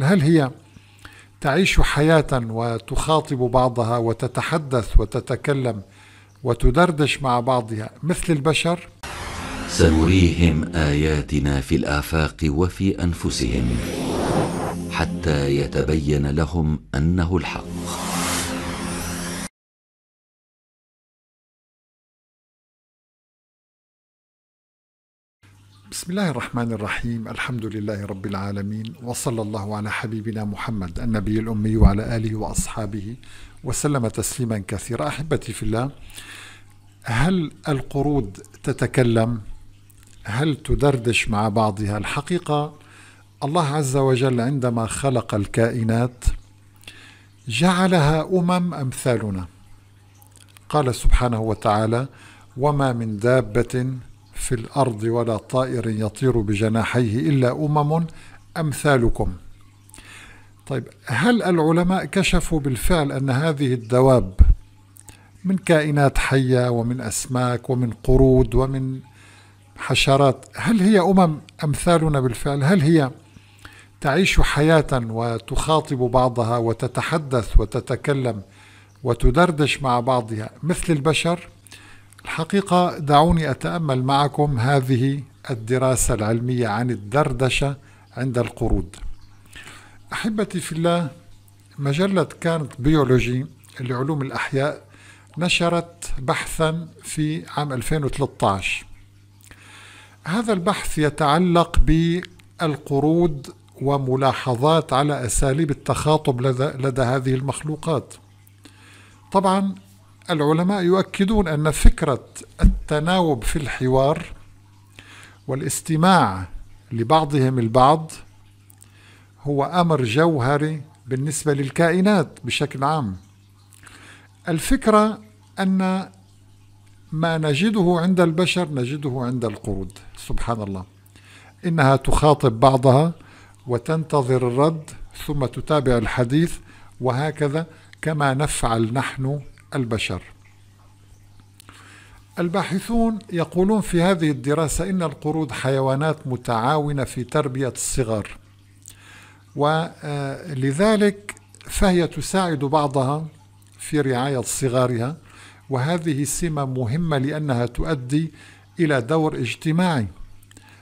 هل هي تعيش حياة وتخاطب بعضها وتتحدث وتتكلم وتدردش مع بعضها مثل البشر؟ سنريهم آياتنا في الآفاق وفي أنفسهم حتى يتبين لهم أنه الحق بسم الله الرحمن الرحيم الحمد لله رب العالمين وصلى الله على حبيبنا محمد النبي الأمي وعلى آله وأصحابه وسلم تسليما كثيرا أحبتي في الله هل القرود تتكلم هل تدردش مع بعضها الحقيقة الله عز وجل عندما خلق الكائنات جعلها أمم أمثالنا قال سبحانه وتعالى وما من دابة في الأرض ولا طائر يطير بجناحيه إلا أمم أمثالكم طيب هل العلماء كشفوا بالفعل أن هذه الدواب من كائنات حية ومن أسماك ومن قرود ومن حشرات هل هي أمم أمثالنا بالفعل هل هي تعيش حياة وتخاطب بعضها وتتحدث وتتكلم وتدردش مع بعضها مثل البشر؟ الحقيقة دعوني أتأمل معكم هذه الدراسة العلمية عن الدردشة عند القرود أحبتي في الله مجلة كانت بيولوجي لعلوم الأحياء نشرت بحثا في عام 2013 هذا البحث يتعلق بالقرود وملاحظات على أساليب التخاطب لدى, هذه المخلوقات طبعا العلماء يؤكدون أن فكرة التناوب في الحوار والاستماع لبعضهم البعض هو أمر جوهري بالنسبة للكائنات بشكل عام الفكرة أن ما نجده عند البشر نجده عند القرود سبحان الله إنها تخاطب بعضها وتنتظر الرد ثم تتابع الحديث وهكذا كما نفعل نحن البشر الباحثون يقولون في هذه الدراسة إن القرود حيوانات متعاونة في تربية الصغر ولذلك آه، فهي تساعد بعضها في رعاية صغارها وهذه سمة مهمة لأنها تؤدي إلى دور اجتماعي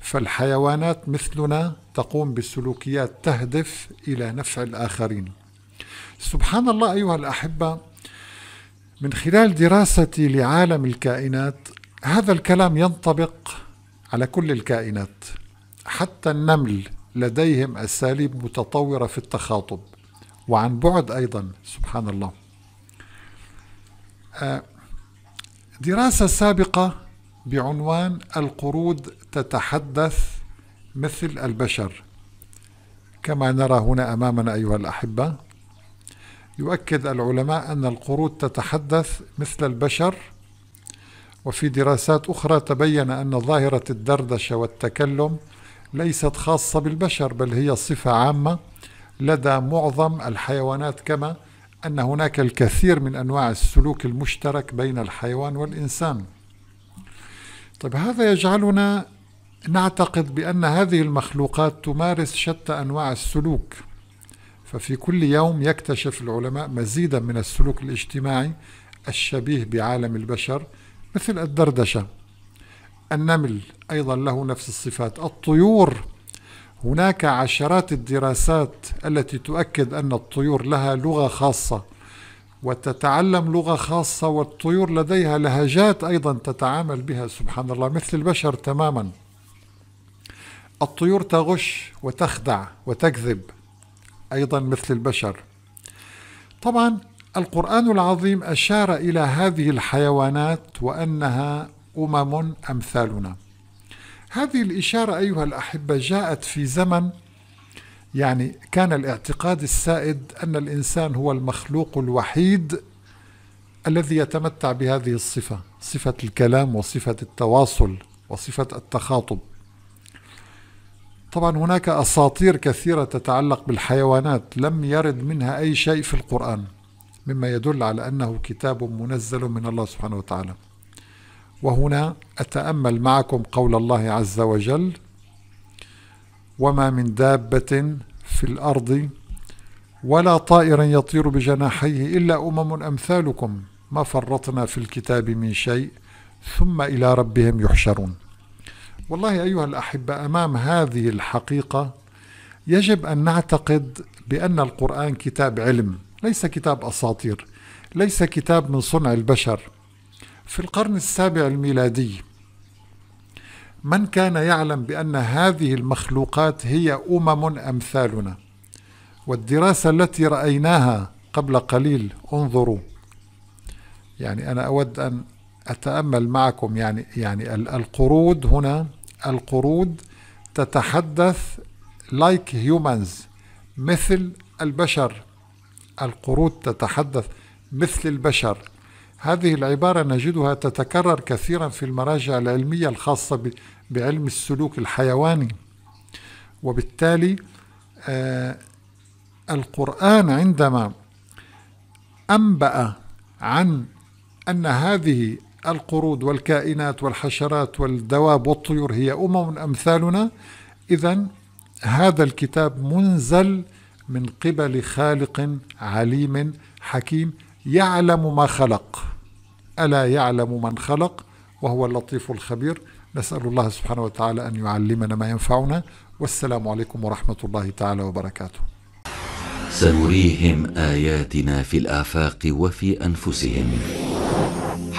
فالحيوانات مثلنا تقوم بسلوكيات تهدف إلى نفع الآخرين سبحان الله أيها الأحبة من خلال دراستي لعالم الكائنات هذا الكلام ينطبق على كل الكائنات حتى النمل لديهم أساليب متطورة في التخاطب وعن بعد أيضا سبحان الله آه، دراسة سابقة بعنوان القرود تتحدث مثل البشر كما نرى هنا أمامنا أيها الأحبة يؤكد العلماء أن القرود تتحدث مثل البشر وفي دراسات أخرى تبين أن ظاهرة الدردشة والتكلم ليست خاصة بالبشر بل هي صفة عامة لدى معظم الحيوانات كما أن هناك الكثير من أنواع السلوك المشترك بين الحيوان والإنسان طيب هذا يجعلنا نعتقد بأن هذه المخلوقات تمارس شتى أنواع السلوك ففي كل يوم يكتشف العلماء مزيدا من السلوك الاجتماعي الشبيه بعالم البشر مثل الدردشة النمل أيضا له نفس الصفات الطيور هناك عشرات الدراسات التي تؤكد أن الطيور لها لغة خاصة وتتعلم لغة خاصة والطيور لديها لهجات أيضا تتعامل بها سبحان الله مثل البشر تماما الطيور تغش وتخدع وتكذب أيضا مثل البشر طبعا القرآن العظيم أشار إلى هذه الحيوانات وأنها أمم أمثالنا هذه الإشارة أيها الأحبة جاءت في زمن يعني كان الاعتقاد السائد أن الإنسان هو المخلوق الوحيد الذي يتمتع بهذه الصفة صفة الكلام وصفة التواصل وصفة التخاطب طبعا هناك أساطير كثيرة تتعلق بالحيوانات لم يرد منها أي شيء في القرآن مما يدل على أنه كتاب منزل من الله سبحانه وتعالى وهنا أتأمل معكم قول الله عز وجل وما من دابة في الأرض ولا طائر يطير بجناحيه إلا أمم أمثالكم ما فرطنا في الكتاب من شيء ثم إلى ربهم يحشرون والله أيها الأحبة أمام هذه الحقيقة يجب أن نعتقد بأن القرآن كتاب علم ليس كتاب أساطير ليس كتاب من صنع البشر في القرن السابع الميلادي من كان يعلم بأن هذه المخلوقات هي أمم أمثالنا والدراسة التي رأيناها قبل قليل انظروا يعني أنا أود أن أتأمل معكم يعني يعني القرود هنا القرود تتحدث لايك like هيومنز مثل البشر القرود تتحدث مثل البشر هذه العبارة نجدها تتكرر كثيرا في المراجع العلمية الخاصة بعلم السلوك الحيواني وبالتالي آه القرآن عندما أنبأ عن أن هذه القرود والكائنات والحشرات والدواب والطيور هي أمم أمثالنا إذا هذا الكتاب منزل من قبل خالق عليم حكيم يعلم ما خلق ألا يعلم من خلق وهو اللطيف الخبير نسأل الله سبحانه وتعالى أن يعلمنا ما ينفعنا والسلام عليكم ورحمة الله تعالى وبركاته سنريهم آياتنا في الآفاق وفي أنفسهم